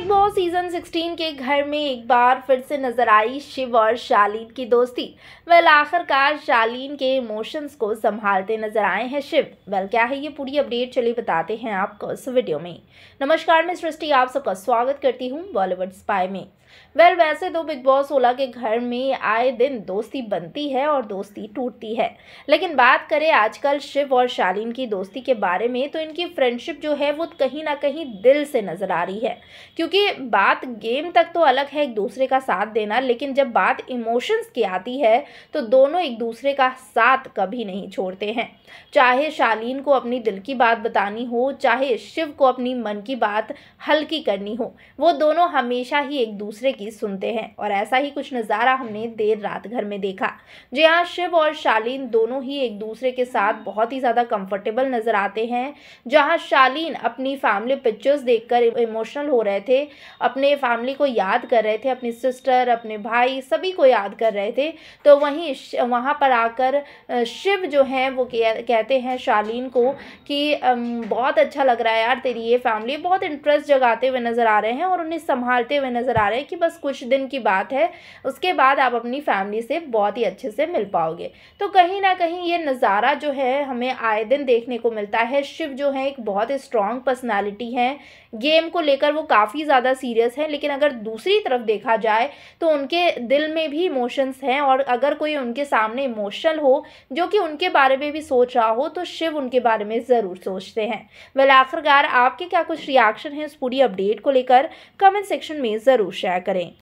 big boss season 16 के घर में एक बार फिर से नजर आई शिव और शालीन की दोस्ती वेल आखिरकार शालीन के इमोशंस को संभालते नजर आए हैं शिव वेल क्या है ये पूरी अपडेट चलिए बताते हैं आपको इस वीडियो में नमस्कार मैं सृष्टि आप सबका स्वागत करती हूँ बॉलीवुड स्पाई में वेल वैसे तो बिग बॉस ओला के घर में आए दिन दोस्ती बनती है और दोस्ती टूटती है लेकिन बात करें आजकल शिव और शालीन की दोस्ती के बारे में तो इनकी फ्रेंडशिप जो है वो कहीं ना कहीं दिल से नज़र आ रही है क्योंकि बात गेम तक तो अलग है एक दूसरे का साथ देना लेकिन जब बात इमोशंस की आती है तो दोनों एक दूसरे का साथ कभी नहीं छोड़ते हैं चाहे शालीन को अपनी दिल की बात बतानी हो चाहे शिव को अपनी मन की बात हल्की करनी हो वो दोनों हमेशा ही एक दूसरे दूसरे की सुनते हैं और ऐसा ही कुछ नज़ारा हमने देर रात घर में देखा जी हाँ शिव और शालीन दोनों ही एक दूसरे के साथ बहुत ही ज़्यादा कंफर्टेबल नज़र आते हैं जहाँ शालीन अपनी फैमिली पिक्चर्स देख इमोशनल हो रहे थे अपने फैमिली को याद कर रहे थे अपनी सिस्टर अपने भाई सभी को याद कर रहे थे तो वहीं वहाँ पर आकर शिव जो हैं वो कहते हैं शालीन को कि बहुत अच्छा लग रहा है यार तेरी ये फैमिली बहुत इंटरेस्ट जगाते हुए नज़र आ रहे हैं और उन्हें संभालते हुए नज़र आ रहे हैं कि बस कुछ दिन की बात है उसके बाद आप अपनी फैमिली से बहुत ही अच्छे से मिल पाओगे तो कहीं ना कहीं ये नज़ारा जो है हमें आए दिन देखने को मिलता है शिव जो है एक बहुत स्ट्रॉन्ग पर्सनैलिटी है गेम को लेकर वो काफ़ी ज़्यादा सीरियस हैं लेकिन अगर दूसरी तरफ देखा जाए तो उनके दिल में भी इमोशंस हैं और अगर कोई उनके सामने इमोशनल हो जो कि उनके बारे में भी सोच रहा हो तो शिव उनके बारे में ज़रूर सोचते हैं वेल आखिरकार आपके क्या कुछ रिएक्शन है इस पूरी अपडेट को लेकर कमेंट सेक्शन में ज़रूर शेयर करें